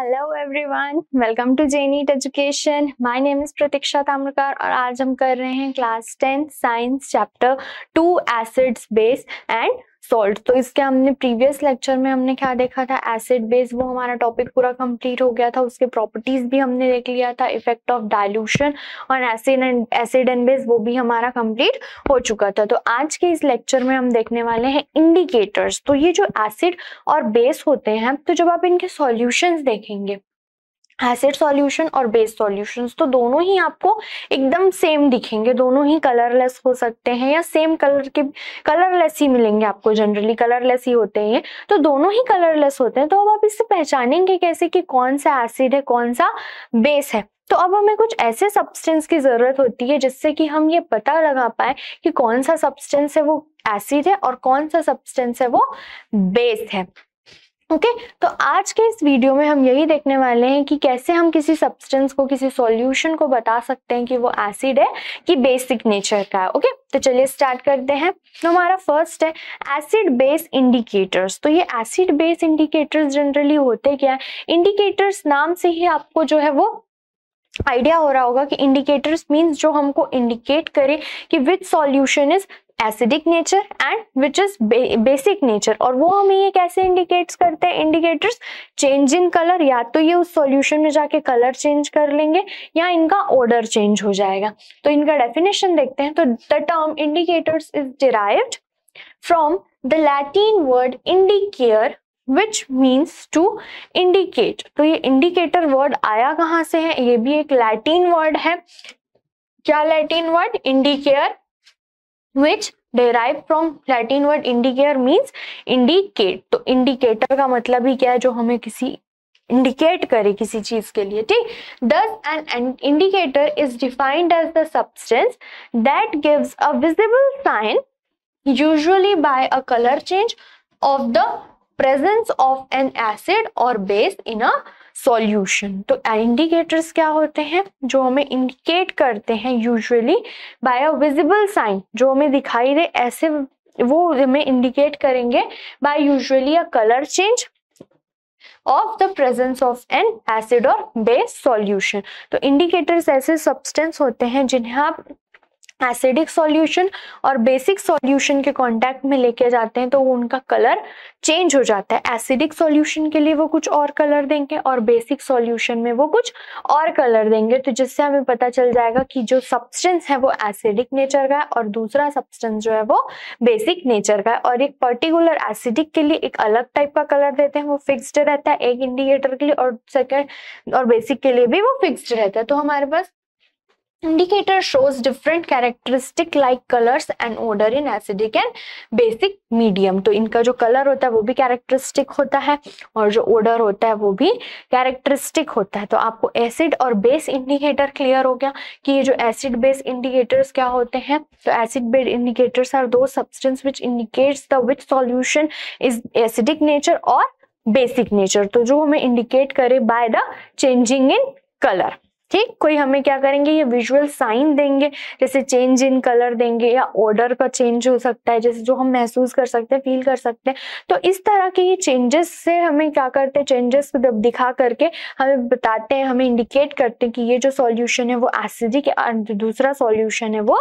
Hello everyone welcome to Jeneet education my name is Pratiksha Tamrakar और आज हम कर रहे हैं class tenth science chapter two acids base and salt तो इसके हमने प्रीवियस लेक्चर में हमने क्या देखा था एसिड बेस वो हमारा टॉपिक पूरा कंप्लीट हो गया था उसके प्रॉपर्टीज भी हमने देख लिया था इफेक्ट ऑफ डाइल्यूशन और acid and acid and base वो भी हमारा कंप्लीट हो चुका था तो आज के इस लेक्चर में हम देखने वाले हैं इंडिकेटर्स तो ये जो एसिड और बेस होते हैं तो जब आप इनके सॉल्यूशंस देखेंगे एसिड सॉल्यूशन और बेस सॉल्यूशंस तो दोनों ही आपको एकदम सेम दिखेंगे दोनों ही कलरलेस हो सकते हैं या सेम कलर के कलरलेस ही मिलेंगे आपको जनरली कलरलेस ही होते हैं तो दोनों ही कलरलेस होते हैं तो अब आप इससे पहचानेंगे कैसे कि कौन सा एसिड है कौन सा बेस है तो अब हमें कुछ ऐसे सब्सटेंस की ज़रूरत होती है जिससे कि हम ये पता लगा पाए कि कौन सा सब्सटेंस है वो एसिड है और कौन सा सब्सटेंस है वो बेस है ओके okay, तो आज के इस वीडियो में हम यही देखने वाले हैं कि कैसे हम किसी सब्सटेंस को किसी सॉल्यूशन को बता सकते हैं कि वो एसिड है कि बेसिक नेचर का है ओके okay? तो चलिए स्टार्ट करते हैं तो हमारा फर्स्ट है एसिड बेस इंडिकेटर्स तो ये एसिड बेस इंडिकेटर्स जनरली होते क्या है इंडिकेटर्स नाम से ही आपको जो है वो आइडिया हो रहा होगा कि इंडिकेटर्स मीन्स जो हमको इंडिकेट करे कि with solution is acidic nature and which is basic nature और वो हमें ये कैसे इंडिकेट्स करते हैं इंडिकेटर्स चेंज इन कलर या तो ये उस सॉल्यूशन में जाके कलर चेंज कर लेंगे या इनका ऑर्डर चेंज हो जाएगा तो इनका डेफिनेशन देखते हैं तो the term indicators is derived from the Latin word indicare which means to indicate तो ये इंडिकेटर वर्ड आया कहाँ से है ये भी एक लैटिन वर्ड है क्या Latin word indicare which derive from Latin word indicare means indicate तो इंडिकेटर का मतलब ही क्या है जो हमें किसी इंडिकेट करे किसी चीज के लिए ठीक thus an indicator is defined as the substance that gives a visible sign usually by a colour change of the presence of an acid और बेस इन अ सॉल्यूशन तो इंडिकेटर्स क्या होते हैं जो हमें इंडिकेट करते हैं usually by a visible sign जो हमें दिखाई दे ऐसे वो हमें इंडिकेट करेंगे by usually a colour change of the presence of an acid और बेस सॉल्यूशन तो इंडिकेटर्स ऐसे सब्सटेंस होते हैं जिन्हें आप एसिडिक सॉल्यूशन और बेसिक सॉल्यूशन के कांटेक्ट में लेके जाते हैं तो उनका कलर चेंज हो जाता है एसिडिक सॉल्यूशन के लिए वो कुछ और कलर देंगे और बेसिक सॉल्यूशन में वो कुछ और कलर देंगे तो जिससे हमें पता चल जाएगा कि जो सब्सटेंस है वो एसिडिक नेचर का है और दूसरा सब्सटेंस जो है वो बेसिक नेचर का है और एक पर्टिकुलर एसिडिक के लिए एक अलग टाइप का कलर देते हैं वो फिक्सड रहता है एक इंडिकेटर के लिए और सेकेंड और बेसिक के लिए भी वो फिक्सड रहता है तो हमारे पास indicator shows different characteristic like colors and odor in acidic and basic medium तो इनका जो color होता है वो भी characteristic होता है और जो odor होता है वो भी characteristic होता है तो आपको acid और base indicator clear हो गया कि ये जो acid base indicators क्या होते हैं तो acid base indicators are those substance which indicates the which solution is acidic nature or basic nature तो जो हमें इंडिकेट करे by the changing in colour ठीक कोई हमें क्या करेंगे ये विजुअल साइन देंगे जैसे चेंज इन कलर देंगे या ऑर्डर का चेंज हो सकता है जैसे जो हम महसूस कर सकते हैं फील कर सकते हैं तो इस तरह के ये चेंजेस से हमें क्या करते हैं चेंजेस को जब दिखा करके हमें बताते हैं हमें इंडिकेट करते हैं कि ये जो सॉल्यूशन है वो एसिडिक दूसरा सॉल्यूशन है वो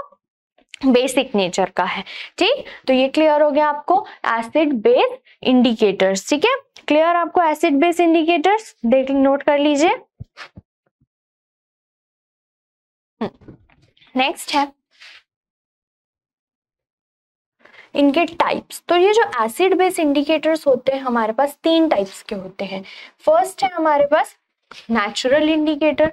बेसिक नेचर का है ठीक तो ये क्लियर हो गया आपको एसिड बेस इंडिकेटर्स ठीक है क्लियर आपको एसिड बेस इंडिकेटर्स देख नोट कर लीजिए नेक्स्ट hmm. है इनके टाइप्स तो ये जो एसिड बेस इंडिकेटर्स होते हैं हमारे पास तीन टाइप्स के होते हैं फर्स्ट है हमारे पास natural indicator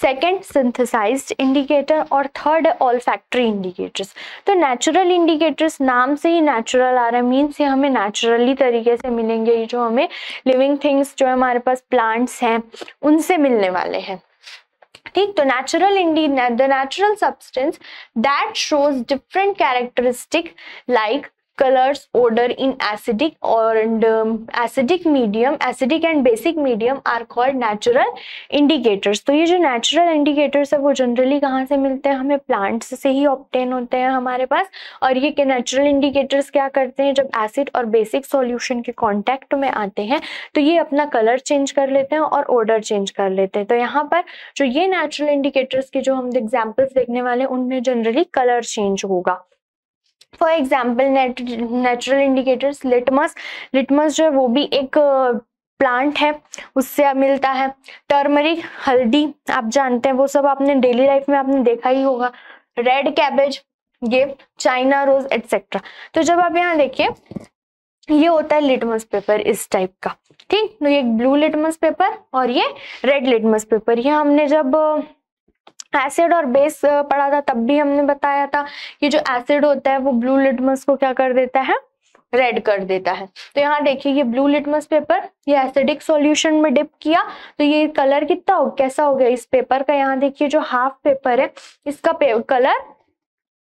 second synthesized indicator और थर्ड है ऑल फैक्ट्री इंडिकेटर्स तो नेचुरल इंडिकेटर्स नाम से ही नेचुरल आ रहा है मीन्स ये हमें नेचुरली तरीके से मिलेंगे ये जो हमें लिविंग थिंग्स जो हमारे पास प्लांट्स हैं उनसे मिलने वाले हैं ठीक तो natural indeed the natural substance that shows different characteristic like colors odor in acidic or and, um, acidic medium acidic and basic medium are called natural indicators तो ये जो natural indicators है वो generally कहाँ से मिलते हैं हमें plants से ही obtain होते हैं हमारे पास और ये के natural indicators क्या करते हैं जब acid और basic solution के contact में आते हैं तो ये अपना color change कर लेते हैं और order change कर लेते हैं तो यहाँ पर जो ये natural indicators के जो हम एग्जाम्पल्स देखने वाले उनमें जनरली कलर चेंज होगा for example natural indicators litmus litmus जो है वो भी एक प्लांट है उससे मिलता है टर्मरिक हल्दी आप जानते हैं वो सब आपने डेली लाइफ में आपने देखा ही होगा रेड कैबेज ये चाइना रोज एटसेट्रा तो जब आप यहाँ देखिए ये होता है लिटमस पेपर इस टाइप का ठीक तो ये ब्लू लिटमस पेपर और ये रेड लिटमस पेपर ये हमने जब एसिड और बेस पढ़ा था तब भी हमने बताया था कि जो एसिड होता है वो ब्लू लिटमस को क्या कर देता है रेड कर देता है तो यहाँ देखिए ये ब्लू लिटमस पेपर ये एसिडिक सॉल्यूशन में डिप किया तो ये कलर कितना हो कैसा हो गया इस पेपर का यहाँ देखिए जो हाफ पेपर है इसका पे, कलर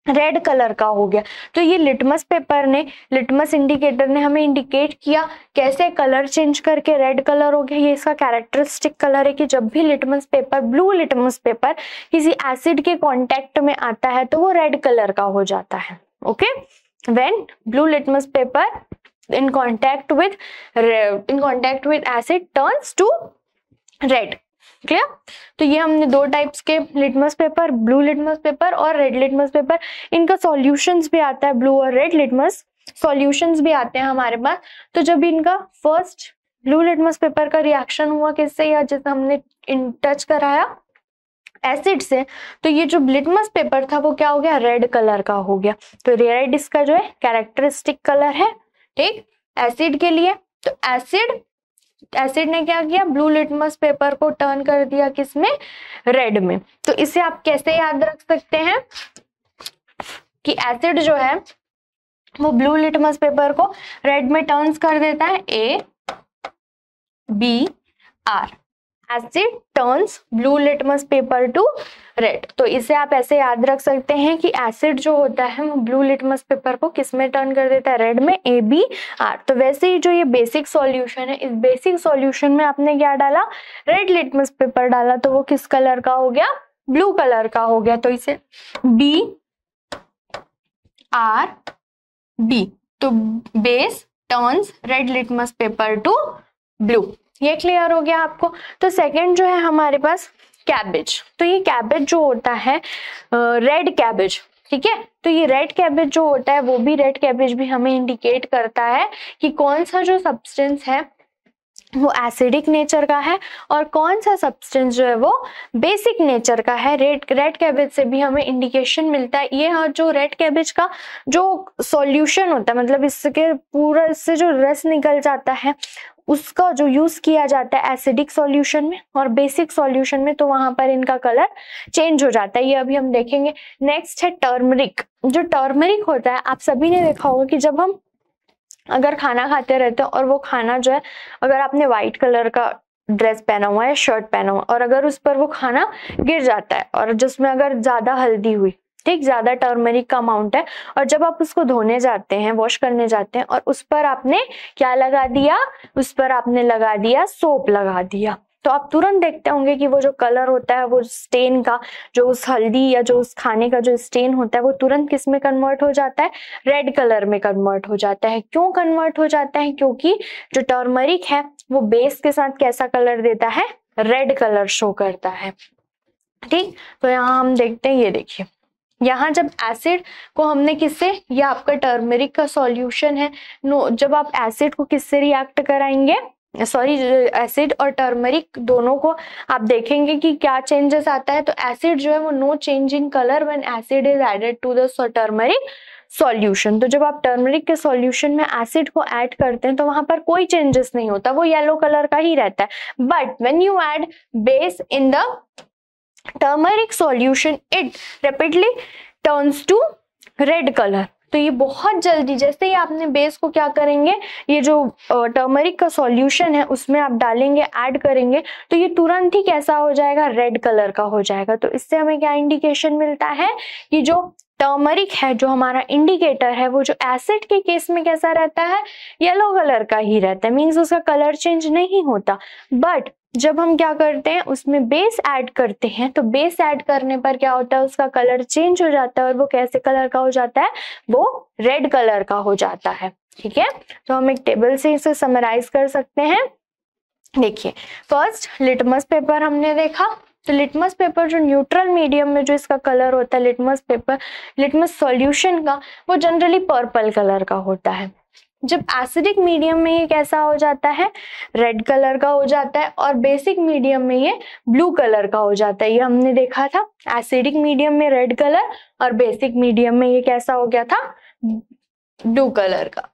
रेड कलर का हो गया तो ये लिटमस पेपर ने लिटमस इंडिकेटर ने हमें इंडिकेट किया कैसे कलर चेंज करके रेड कलर हो गया ये इसका कैरेक्टरिस्टिक कलर है कि जब भी litmus paper blue litmus paper किसी एसिड के कांटेक्ट में आता है तो वो रेड कलर का हो जाता है okay when blue litmus paper in contact with in contact with acid turns to red clear तो ये हमने दो टाइप्स के litmus paper blue litmus paper और रेड लिटमस पेपर इनका सॉल्यूशंस भी आता है ब्लू और रेड लिटमस सॉल्यूशंस भी आते हैं हमारे पास तो जब इनका फर्स्ट ब्लू लिटमस पेपर का रिएक्शन हुआ किससे या जैसे हमने इन टच कराया एसिड से तो ये जो लिटमस पेपर था वो क्या हो गया रेड कलर का हो गया तो रेड इसका जो है कैरेक्टरिस्टिक कलर है ठीक एसिड के लिए तो एसिड एसिड ने क्या किया ब्लू लिटमस पेपर को टर्न कर दिया किसमें रेड में तो इसे आप कैसे याद रख सकते हैं कि एसिड जो है वो ब्लू लिटमस पेपर को रेड में टर्न कर देता है A B R as it turns blue litmus paper to red तो इसे आप ऐसे याद रख सकते हैं कि एसिड जो होता है वो ब्लू लिटमस पेपर को किस में टर्न कर देता है रेड में ए बी आर तो वैसे ही जो ये बेसिक सॉल्यूशन है इस बेसिक सॉल्यूशन में आपने क्या डाला रेड लिटमस पेपर डाला तो वो किस कलर का हो गया ब्लू कलर का हो गया तो इसे बी आर बी तो base turns red litmus paper to blue ये क्लियर हो गया आपको तो सेकेंड जो है हमारे पास कैबेज तो ये कैबेज जो होता है रेड कैबेज ठीक है तो ये रेड कैबेज जो होता है वो भी रेड कैबेज भी हमें इंडिकेट करता है कि कौन सा जो सब्सटेंस है वो एसिडिक नेचर का है और कौन सा सब्सटेंस जो है वो बेसिक नेचर का है रेड रेड कैबेज से भी हमें इंडिकेशन मिलता है ये हाँ जो रेड कैबेज का जो सॉल्यूशन होता है मतलब इसके पूरा इससे जो रस निकल जाता है उसका जो यूज किया जाता है एसिडिक सॉल्यूशन में और बेसिक सॉल्यूशन में तो वहां पर इनका कलर चेंज हो जाता है ये अभी हम देखेंगे नेक्स्ट है टर्मरिक जो टर्मरिक होता है आप सभी ने देखा होगा कि जब हम अगर खाना खाते रहते हैं और वो खाना जो है अगर आपने व्हाइट कलर का ड्रेस पहना हुआ है शर्ट पहना हुआ और अगर उस पर वो खाना गिर जाता है और जिसमें अगर ज्यादा हल्दी हुई ठीक ज्यादा टर्मरिक का अमाउंट है और जब आप उसको धोने जाते हैं वॉश करने जाते हैं और उस पर आपने क्या लगा दिया उस पर आपने लगा दिया सोप लगा दिया तो आप तुरंत देखते होंगे कि वो जो कलर होता है वो स्टेन का जो उस हल्दी या जो उस खाने का जो स्टेन होता है वो तुरंत किस में कन्वर्ट हो जाता है रेड कलर में कन्वर्ट हो जाता है क्यों कन्वर्ट हो जाता है क्योंकि जो टर्मरिक है वो बेस के साथ कैसा कलर देता है रेड कलर शो करता है ठीक तो यहाँ हम देखते हैं ये देखिए यहाँ जब एसिड को हमने किससे ये आपका टर्मेरिक का सॉल्यूशन है नो जब आप एसिड को किससे रिएक्ट कराएंगे सॉरी एसिड और टर्मरिक दोनों को आप देखेंगे कि क्या चेंजेस आता है तो एसिड जो है वो no change in colour when acid is added to the turmeric solution तो जब आप टर्मरिक के सॉल्यूशन में एसिड को ऐड करते हैं तो वहां पर कोई चेंजेस नहीं होता वो येलो कलर का ही रहता है but when you add base in the turmeric solution it rapidly turns to red colour तो ये बहुत जल्दी जैसे ही आपने बेस को क्या करेंगे ये जो टर्मरिक का सॉल्यूशन है उसमें आप डालेंगे ऐड करेंगे तो ये तुरंत ही कैसा हो जाएगा रेड कलर का हो जाएगा तो इससे हमें क्या इंडिकेशन मिलता है कि जो टर्मरिक है जो हमारा इंडिकेटर है वो जो एसिड के केस में कैसा रहता है येलो कलर का ही रहता है मीन्स उसका कलर चेंज नहीं होता बट जब हम क्या करते हैं उसमें बेस ऐड करते हैं तो बेस ऐड करने पर क्या होता है उसका कलर चेंज हो जाता है और वो कैसे कलर का हो जाता है वो रेड कलर का हो जाता है ठीक है तो हम एक टेबल से इसे समराइज कर सकते हैं देखिए फर्स्ट लिटमस पेपर हमने देखा तो लिटमस पेपर जो न्यूट्रल मीडियम में जो इसका कलर होता है लिटमस पेपर लिटमस सॉल्यूशन का वो जनरली पर्पल कलर का होता है जब एसिडिक मीडियम में ये कैसा हो जाता है रेड कलर का हो जाता है और बेसिक मीडियम में ये ब्लू कलर का हो जाता है ये हमने देखा था एसिडिक मीडियम में रेड कलर और बेसिक मीडियम में ये कैसा हो गया था ब्लू कलर का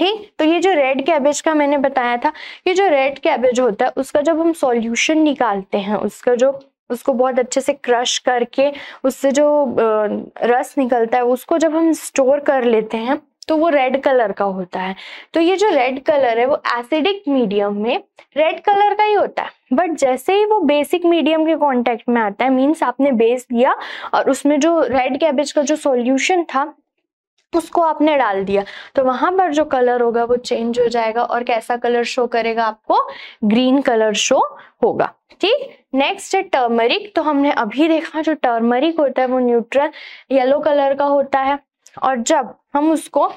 ठीक तो ये जो रेड कैबेज का मैंने बताया था ये जो रेड कैबेज होता है उसका जब हम सॉल्यूशन निकालते हैं उसका जो उसको बहुत अच्छे से क्रश करके उससे जो रस निकलता है उसको जब हम स्टोर कर लेते हैं तो वो रेड कलर का होता है तो ये जो रेड कलर है वो एसिडिक मीडियम में रेड कलर का ही होता है बट जैसे ही वो बेसिक मीडियम के कांटेक्ट में आता है मींस आपने बेस दिया और उसमें जो रेड कैबेज का जो सॉल्यूशन था उसको आपने डाल दिया तो वहां पर जो कलर होगा वो चेंज हो जाएगा और कैसा कलर शो करेगा आपको ग्रीन कलर शो होगा ठीक नेक्स्ट है टर्मरिक तो हमने अभी देखा जो टर्मरिक होता है वो न्यूट्रल येलो कलर का होता है और जब हम उसको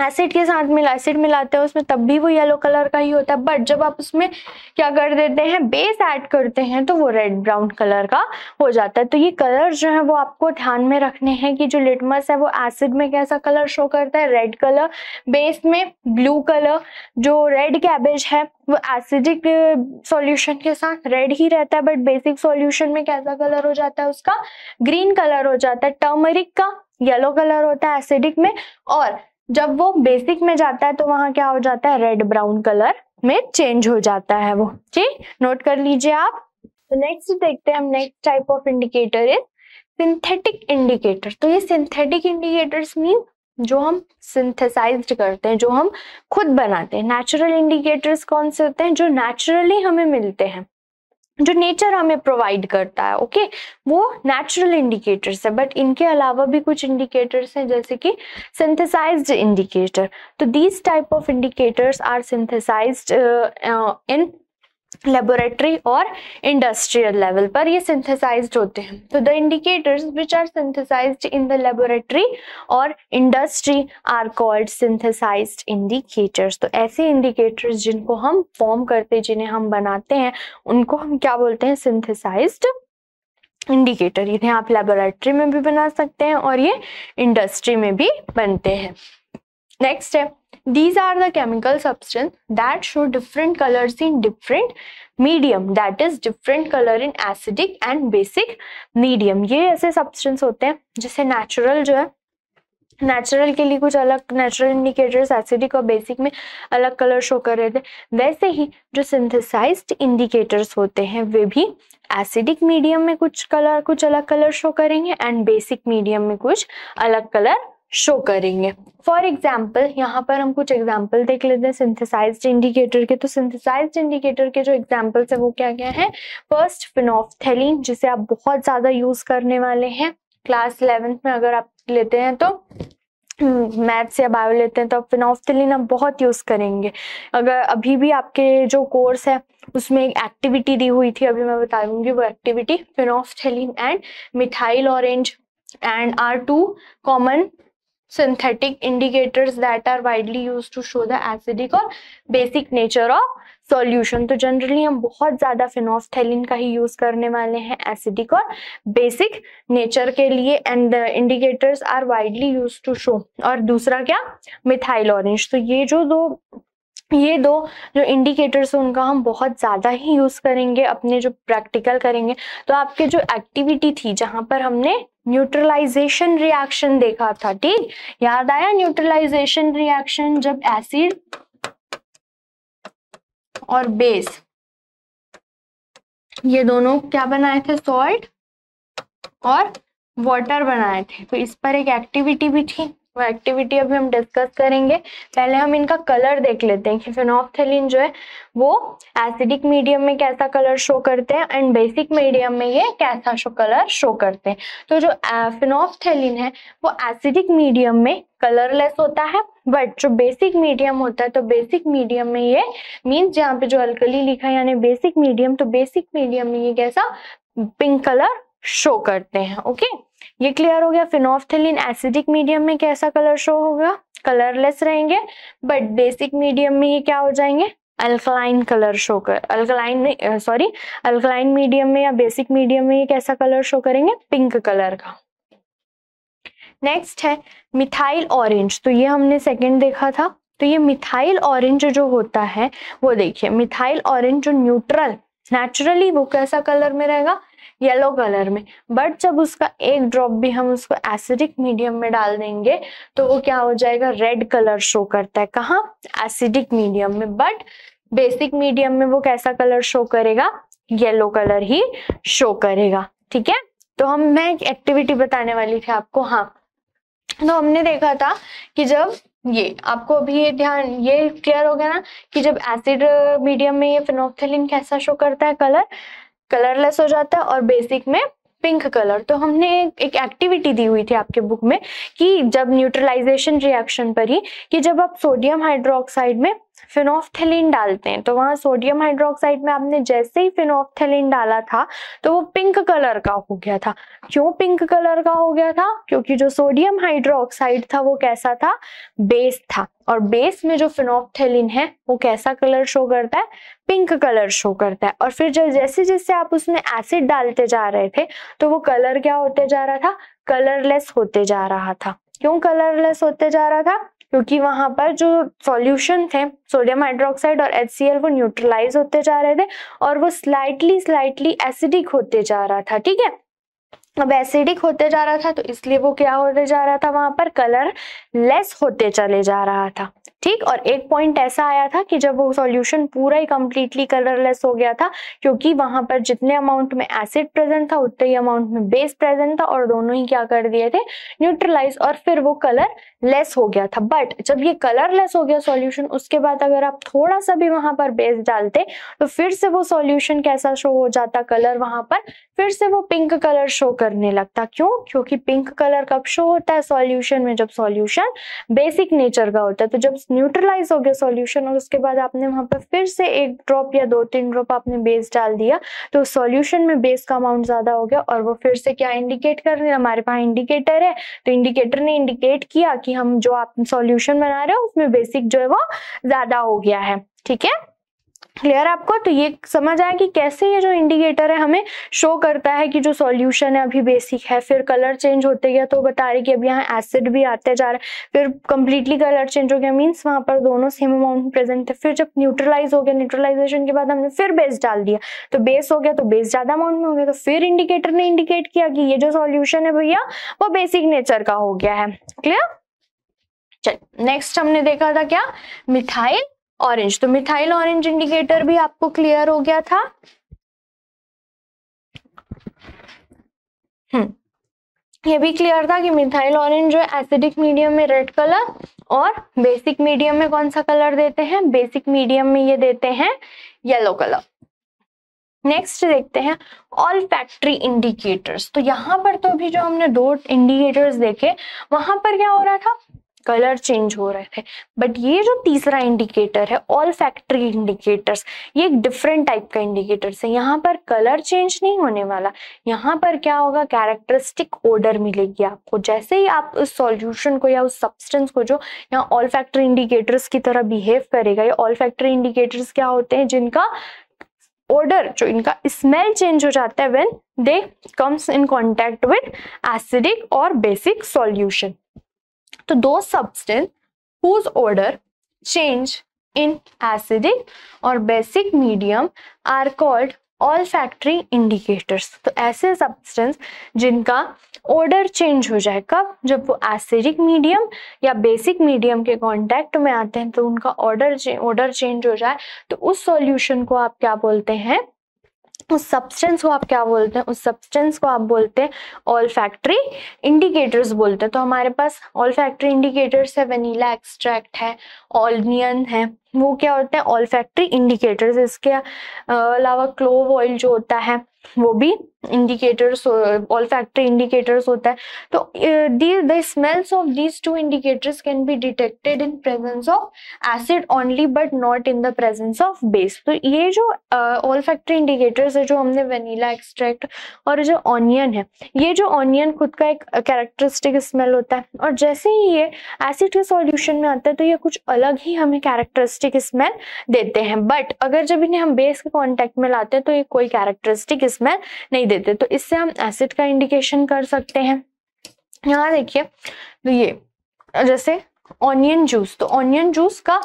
एसिड के साथ मिला एसिड मिलाते हैं उसमें तब भी वो येलो कलर का ही होता है बट जब आप उसमें क्या कर देते हैं बेस ऐड करते हैं तो वो रेड ब्राउन कलर का हो जाता है तो ये कलर जो है वो आपको ध्यान में रखने हैं कि जो लिटमस है वो एसिड में कैसा कलर शो करता है रेड कलर बेस में ब्लू कलर जो रेड कैबेज है वो एसिडिक सॉल्यूशन uh, के साथ रेड ही रहता है बट बेसिक सॉल्यूशन में कैसा कलर हो जाता है उसका ग्रीन कलर हो जाता है टर्मरिक का येलो कलर होता है एसिडिक में और जब वो बेसिक में जाता है तो वहां क्या हो जाता है रेड ब्राउन कलर में चेंज हो जाता है वो ठीक नोट कर लीजिए आप तो नेक्स्ट देखते हैं हम next type of indicator is synthetic indicator तो ये सिंथेटिक इंडिकेटर्स मीन जो हम सिंथेसाइज करते हैं जो हम खुद बनाते हैं नेचुरल इंडिकेटर्स कौन से होते हैं जो नेचुरली हमें मिलते हैं जो नेचर हमें प्रोवाइड करता है ओके वो नेचुरल इंडिकेटर्स है बट इनके अलावा भी कुछ इंडिकेटर्स हैं जैसे कि सिंथेसाइज्ड इंडिकेटर तो these type of indicators are synthesized in laboratory और इंडस्ट्रियल लेवल पर ये सिंथेसाइज्ड होते हैं तो the indicators which are synthesized in the laboratory और industry are called synthesized indicators तो ऐसे इंडिकेटर्स जिनको हम फॉर्म करते जिन्हें हम बनाते हैं उनको हम क्या बोलते हैं सिंथेसाइज्ड इंडिकेटर इन्हें आप लेबोरेटरी में भी बना सकते हैं और ये इंडस्ट्री में भी बनते हैं नेक्स्ट है these are the chemical substance that show different colours in different medium that is different colour in acidic and basic medium ये ऐसे सब्सटेंस होते हैं जैसे नेचुरल जो है नेचुरल के लिए कुछ अलग नेचुरल इंडिकेटर्स एसिडिक और बेसिक में अलग कलर शो कर रहे थे वैसे ही जो सिंथेसाइज इंडिकेटर्स होते हैं वे भी एसिडिक मीडियम में कुछ कलर कुछ अलग कलर शो करेंगे एंड बेसिक मीडियम में कुछ अलग कलर शो करेंगे फॉर एग्जाम्पल यहाँ पर हम कुछ एग्जाम्पल देख लेते हैं सिंथेसाइज इंडिकेटर के तो सिंथेसाइज इंडिकेटर के जो एग्जाम्पल्स है वो क्या क्या है फर्स्ट फिनोफ्थेलिन जिसे आप बहुत ज़्यादा यूज़ करने वाले हैं क्लास इलेवेंथ में अगर आप लेते हैं तो मैथ्स हम्म, या बायो लेते हैं तो आप फिनोफ्थलिन आप बहुत यूज़ करेंगे अगर अभी भी आपके जो कोर्स है उसमें एक एक्टिविटी दी हुई थी अभी मैं बता दूंगी वो activity phenolphthalein and methyl orange and are two common synthetic indicators that are widely used to show the acidic or basic nature of solution तो जनरली हम बहुत ज़्यादा फिनोफ्थेलिन का ही यूज़ करने वाले हैं एसिडिक और बेसिक नेचर के लिए and indicators are widely use to show और दूसरा क्या मिथाइल ऑरेंज तो ये जो दो ये दो जो इंडिकेटर्स हैं उनका हम बहुत ज़्यादा ही यूज़ करेंगे अपने जो प्रैक्टिकल करेंगे तो आपके जो एक्टिविटी थी जहाँ पर हमने न्यूट्रलाइजेशन रिएक्शन देखा था ठीक याद आया न्यूट्रलाइजेशन रिएक्शन जब एसिड और बेस ये दोनों क्या बनाए थे सॉल्ट और वाटर बनाए थे तो इस पर एक एक्टिविटी भी थी वो एक्टिविटी अभी हम डिस्कस करेंगे पहले हम इनका कलर देख लेते हैं कि फिनॉप्थेलिन जो है वो एसिडिक मीडियम में कैसा कलर शो करते हैं एंड बेसिक मीडियम में ये कैसा शो कलर शो करते हैं तो जो फिनॉप्थेलिन है वो एसिडिक मीडियम में कलरलेस होता है बट जो बेसिक मीडियम होता है तो बेसिक मीडियम में ये मीन्स यहाँ पे जो अलकली लिखा है यानी बेसिक मीडियम तो बेसिक मीडियम में ये कैसा पिंक कलर शो करते हैं ओके ये क्लियर हो गया फिनोफ्थेलिन एसिडिक मीडियम में कैसा कलर शो होगा कलरलेस रहेंगे बट बेसिक मीडियम में ये क्या हो जाएंगे अल्कलाइन कलर शो कर अल्कलाइन में सॉरी अल्कलाइन मीडियम में या बेसिक मीडियम में ये कैसा कलर शो करेंगे पिंक कलर का नेक्स्ट है मिथाइल ऑरेंज तो ये हमने सेकंड देखा था तो ये मिथाइल ऑरेंज जो होता है वो देखिए मिथाइल ऑरेंज जो न्यूट्रल नेचुरली वो कैसा कलर में रहेगा येलो कलर में बट जब उसका एक ड्रॉप भी हम उसको एसिडिक मीडियम में डाल देंगे तो वो क्या हो जाएगा रेड कलर शो करता है कहा एसिडिक मीडियम में बट बेसिक मीडियम में वो कैसा कलर शो करेगा येलो कलर ही शो करेगा ठीक है तो हम मैं एक एक्टिविटी बताने वाली थी आपको हाँ तो हमने देखा था कि जब ये आपको अभी ये ध्यान ये क्लियर हो गया ना कि जब एसिड मीडियम में ये फिनोक्थेलिन कैसा शो करता है कलर कलरलेस हो जाता है और बेसिक में पिंक कलर तो हमने एक एक्टिविटी दी हुई थी आपके बुक में कि जब न्यूट्रलाइजेशन रिएक्शन पर ही कि जब आप सोडियम हाइड्रोक्साइड में फिनोफ्थेलिन डालते हैं तो वहां सोडियम हाइड्रोक्साइड में आपने जैसे ही फिनोफ्थेलिन डाला था तो वो पिंक कलर का हो गया था क्यों पिंक कलर का हो गया था क्योंकि जो सोडियम हाइड्रोक्साइड था वो कैसा था बेस था और बेस में जो फिनोफ्थेलिन है वो कैसा कलर शो करता है पिंक कलर शो करता है और फिर जब जैसे जैसे आप उसमें एसिड डालते जा रहे थे तो वो कलर क्या होते जा रहा था कलरलेस होते जा रहा था क्यों कलरलेस होते जा रहा था क्योंकि वहां पर जो सॉल्यूशन थे सोडियम हाइड्रोक्साइड और एच वो न्यूट्रलाइज होते जा रहे थे और वो स्लाइटली स्लाइटली एसिडिक होते जा रहा था ठीक है अब एसिडिक होते जा रहा था तो इसलिए वो क्या होते जा रहा था वहां पर कलर लेस होते चले जा रहा था ठीक और एक पॉइंट ऐसा आया था कि जब वो सॉल्यूशन पूरा ही कम्प्लीटली कलरलेस हो गया था क्योंकि वहां पर जितने अमाउंट में एसिड प्रेजेंट था उतने ही अमाउंट में बेस प्रेजेंट था और दोनों ही क्या कर दिए थे न्यूट्रलाइज और फिर वो कलर लेस हो गया था बट जब ये कलर लेस हो गया सॉल्यूशन उसके बाद अगर आप थोड़ा सा भी वहां पर बेस डालते तो फिर से वो सॉल्यूशन कैसा शो हो जाता कलर वहां पर फिर से वो पिंक कलर शो करने लगता क्यों क्योंकि पिंक कलर कब शो होता है सॉल्यूशन में जब सॉल्यूशन बेसिक नेचर का होता है तो जब न्यूट्रलाइज हो गया सॉल्यूशन और उसके बाद आपने वहां पर फिर से एक ड्रॉप या दो तीन ड्रॉप आपने बेस डाल दिया तो सॉल्यूशन में बेस का अमाउंट ज्यादा हो गया और वो फिर से क्या इंडिकेट कर रहे हमारे पास इंडिकेटर है तो इंडिकेटर ने इंडिकेट किया कि हम जो आप सॉल्यूशन बना रहे हो उसमें बेसिक जो है वो ज्यादा हो गया है ठीक है क्लियर आपको तो ये समझ आया कि कैसे ये जो इंडिकेटर है हमें शो करता है कि जो सॉल्यूशन है अभी बेसिक है फिर कलर चेंज होते गया तो बता रहे कि अभी यहाँ एसिड भी आते जा रहे हैं फिर कंप्लीटली कलर चेंज हो गया मींस वहां पर दोनों सेम अमाउंट प्रेजेंट थे फिर जब न्यूट्रलाइज हो गया न्यूट्रलाइजेशन के बाद हमने फिर बेस डाल दिया तो बेस हो गया तो बेस ज्यादा अमाउंट में हो गया तो फिर इंडिकेटर ने इंडिकेट किया कि ये जो सोल्यूशन है भैया वो बेसिक नेचर का हो गया है क्लियर चलिए नेक्स्ट हमने देखा था क्या मिथाइल ऑरेंज तो मिथाइल ऑरेंज इंडिकेटर भी आपको क्लियर हो गया था हम्म ये भी क्लियर था कि मिथाइल ऑरेंज जो है एसिडिक मीडियम में रेड कलर और बेसिक मीडियम में कौन सा कलर देते हैं बेसिक मीडियम में ये देते हैं येलो कलर नेक्स्ट देखते हैं ऑल फैक्ट्री इंडिकेटर्स तो यहाँ पर तो अभी जो हमने दो इंडिकेटर्स देखे वहां पर क्या हो रहा था कलर चेंज हो रहे थे बट ये जो तीसरा इंडिकेटर है ऑल फैक्ट्री इंडिकेटर्स ये एक डिफरेंट टाइप का इंडिकेटर्स है यहाँ पर कलर चेंज नहीं होने वाला यहाँ पर क्या होगा कैरेक्टरिस्टिक ऑर्डर मिलेगी आपको जैसे ही आप उस सॉल्यूशन को या उस सब्सटेंस को जो यहाँ ऑल फैक्ट्री इंडिकेटर्स की तरह बिहेव करेगा ये ऑल फैक्ट्री इंडिकेटर्स क्या होते हैं जिनका ऑर्डर जो इनका स्मेल चेंज हो जाता है when they comes in contact with acidic और बेसिक सॉल्यूशन तो दो substance whose odour change in acidic और basic medium are called olfactory indicators तो ऐसे सब्सटेंस जिनका ऑर्डर चेंज हो जाए कब जब वो एसिडिक मीडियम या बेसिक मीडियम के कॉन्टेक्ट में आते हैं तो उनका ऑर्डर ऑर्डर चेंज हो जाए तो उस सॉल्यूशन को आप क्या बोलते हैं उस सब्सटेंस को आप क्या बोलते हैं उस सब्सटेंस को आप बोलते हैं ऑल फैक्ट्री इंडिकेटर्स बोलते हैं तो हमारे पास ऑल फैक्ट्री इंडिकेटर्स है वनीला एक्सट्रैक्ट है ऑलनियन है वो क्या होते हैं ऑल फैक्ट्री इंडिकेटर्स इसके अलावा क्लोव ऑयल जो होता है वो भी इंडिकेटर्स ऑल फैक्ट्री इंडिकेटर्स होता है तो the smells of these two indicators can be detected in presence of acid only but not in the presence of base तो ये जो ऑल फैक्ट्री इंडिकेटर्स है जो हमने वनीला एक्सट्रैक्ट और जो ऑनियन है ये जो ऑनियन खुद का एक कैरेक्टरिस्टिक स्मेल होता है और जैसे ही ये एसिड के सॉल्यूशन में आता है तो ये कुछ अलग ही हमें कैरेक्टरिस्टिक स्मेल देते हैं बट अगर जब इन्हें हम बेस के कॉन्टेक्ट में लाते हैं तो ये कोई कैरेक्टरिस्टिक स्मेल नहीं देते तो इससे हम एसिड का इंडिकेशन कर सकते हैं यहाँ देखिए तो ये जैसे ऑनियन जूस तो ऑनियन जूस का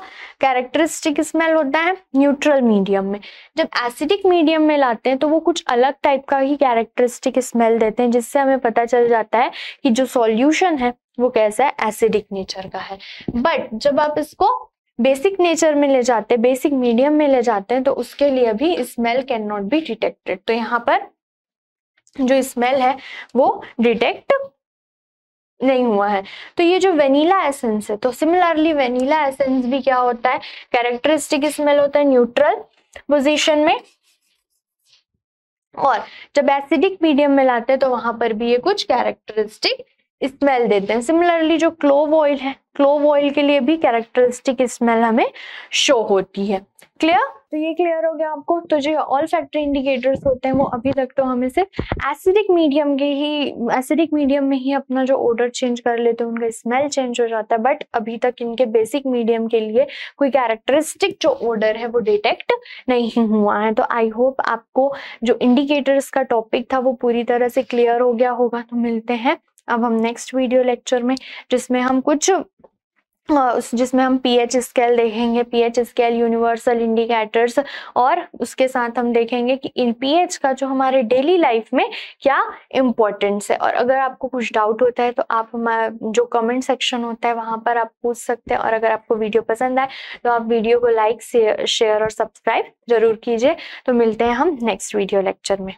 कैरेक्टरिस्टिक स्मेल होता है न्यूट्रल मीडियम में जब एसिडिक मीडियम में लाते हैं तो वो कुछ अलग टाइप का ही कैरेक्टरिस्टिक स्मेल देते हैं जिससे हमें पता चल जाता है कि जो सॉल्यूशन है वो कैसा है एसिडिक नेचर का है बट जब आप इसको बेसिक नेचर में ले जाते हैं बेसिक मीडियम में ले जाते हैं तो उसके लिए भी smell can not be detected तो यहाँ पर जो स्मेल है वो डिटेक्ट नहीं हुआ है तो ये जो वेनिला एसेंस है तो सिमिलरली वेनिला एसेंस भी क्या होता है कैरेक्टरिस्टिक स्मेल होता है न्यूट्रल पोजिशन में और जब एसिडिक मीडियम में लाते हैं तो वहां पर भी ये कुछ कैरेक्टरिस्टिक स्मेल देते हैं सिमिलरली जो क्लोव ऑयल है क्लोव ऑयल के लिए भी कैरेक्टरिस्टिक स्मेल हमें शो होती है क्लियर तो ये क्लियर हो गया आपको तो जो ऑल फैक्टर इंडिकेटर्स होते हैं वो अभी तक तो हमें सिर्फ एसिडिक मीडियम के ही एसिडिक मीडियम में ही अपना जो ऑर्डर चेंज कर लेते हैं उनका स्मेल चेंज हो जाता है बट अभी तक इनके बेसिक मीडियम के लिए कोई कैरेक्टरिस्टिक जो ऑर्डर है वो डिटेक्ट नहीं हुआ है तो आई होप आपको जो इंडिकेटर्स का टॉपिक था वो पूरी तरह से क्लियर हो गया होगा तो मिलते हैं अब हम नेक्स्ट वीडियो लेक्चर में जिसमें हम कुछ जिसमें हम पी एच स्केल देखेंगे P H scale universal indicators और उसके साथ हम देखेंगे कि इन पी एच का जो हमारे डेली लाइफ में क्या इम्पोर्टेंस है और अगर आपको कुछ डाउट होता है तो आप हमारा जो कमेंट सेक्शन होता है वहाँ पर आप पूछ सकते हैं और अगर आपको वीडियो पसंद आए तो आप वीडियो को लाइक शेयर और सब्सक्राइब जरूर कीजिए तो मिलते हैं हम नेक्स्ट वीडियो लेक्चर में